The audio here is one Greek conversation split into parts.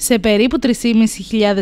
Σε περίπου 3.500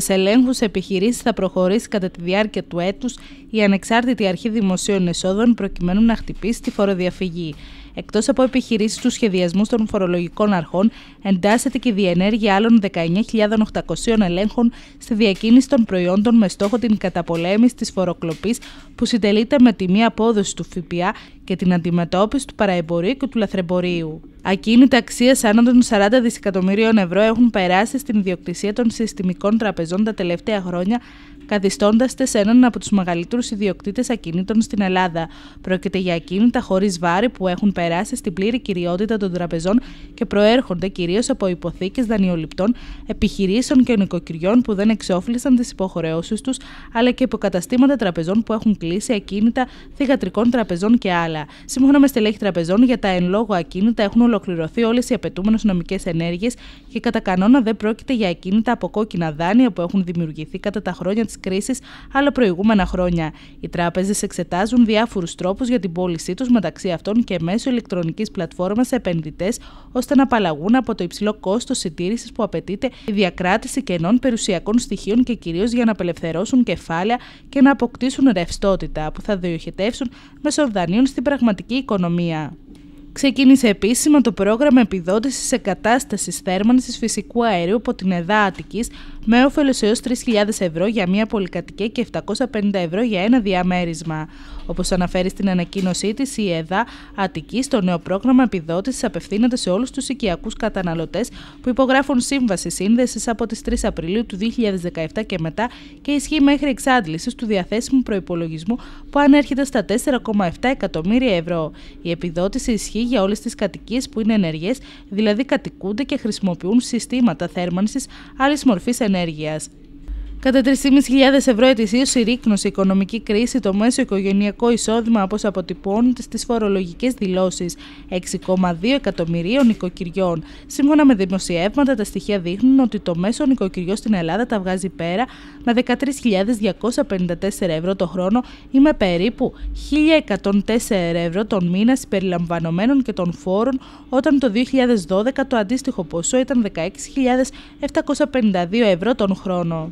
ελέγχου επιχειρήσεις θα προχωρήσει κατά τη διάρκεια του έτους η ανεξάρτητη αρχή δημοσίων εσόδων προκειμένου να χτυπήσει τη φοροδιαφυγή. Εκτός από επιχειρήσεις του σχεδιασμού των φορολογικών αρχών, εντάσσεται και η διενέργεια άλλων 19.800 ελέγχων στη διακίνηση των προϊόντων με στόχο την καταπολέμηση της φοροκλοπής που συντελείται με τη μία απόδοση του ΦΠΑ και την αντιμετώπιση του παραεμπορίου και του λαθρεμπορίου. Ακίνητα αξίας άνω των 40 δισεκατομμυρίων ευρώ έχουν περάσει στην ιδιοκτησία των συστημικών τραπεζών τα τελευταία χρόνια καθιστώντας τες έναν από τους μεγαλύτερους ιδιοκτήτες ακινήτων στην Ελλάδα. Πρόκειται για ακίνητα χωρίς βάρη που έχουν περάσει στην πλήρη κυριότητα των τραπεζών και προέρχονται κυρίως από υποθήκες δανειοληπτών, επιχειρήσεων και νοικοκυριών που δεν εξόφλησαν τις υποχρεώσεις τους, αλλά και υποκαταστήματα τραπεζών που έχουν κλείσει, ακίνητα θηγατρικών τραπεζών και άλλα. Σύμφωνα με στελέχη τραπεζών, για τα εν λόγω ακίνητα έχουν ολοκληρωθεί όλες οι απαιτούμενες νομικές ενέργειες και κατά κανόνα δεν πρόκειται για ακίνητα από κόκκινα δάνεια που έχουν δημιουργηθεί κατά τα χρόνια της κρίσης αλλά προηγούμενα χρόνια. Οι τράπεζες εξετάζουν διάφορους τρόπους για την πώλησή τους, μεταξύ αυτών και μέσω ηλεκτρονικής πλατφόρμας σε επενδυτές, ώστε να απαλλαγούν από το υψηλό κόστος συντήρησης που απαιτείται η διακράτηση κενών περιουσιακών στοιχείων και κυρίως για να απελευθερώσουν κεφάλαια και να αποκτήσουν ρευστότητα που θα διοχετεύσουν μέσω δανείων στην πραγματική οικονομία ξεκίνησε επίσημα το πρόγραμμα επιδότησης εγκατάστασης θέρμανσης φυσικού αερίου από την ΕΔΑ Αττικής με όφελος έως 3.000 ευρώ για μία πολυκατοικία και 750 ευρώ για ένα διαμέρισμα. Όπως αναφέρει στην ανακοίνωσή της, η ΕΔΑ Αττική στο νέο πρόγραμμα επιδότησης απευθύνεται σε όλους τους οικιακούς καταναλωτές που υπογράφουν σύμβαση σύνδεσης από τις 3 Απριλίου του 2017 και μετά και ισχύει μέχρι εξάντλησης του διαθέσιμου προπολογισμού που ανέρχεται στα 4,7 εκατομμύρια ευρώ. Η επιδότηση ισχύει για όλες τις κατοικίες που είναι ενεργές, δηλαδή κατοικούνται και χρησιμοποιούν συστήματα θέρμανσης άλλης μορφής ενέργειας. Κατά 3.500 ευρώ ετησίως η ρίκνωση, η οικονομική κρίση, το μέσο οικογενειακό εισόδημα όπως αποτυπώνεται στις φορολογικές δηλώσεις 6,2 εκατομμυρίων οικοκυριών. Σύμφωνα με δημοσιεύματα, τα στοιχεία δείχνουν ότι το μέσο οικοκυριό στην Ελλάδα τα βγάζει πέρα με 13.254 ευρώ το χρόνο ή με περίπου 1.104 ευρώ τον μήνα συμπεριλαμβανομένων και των φόρων, όταν το 2012 το αντίστοιχο ποσό ήταν 16.752 ευρώ τον χρόνο.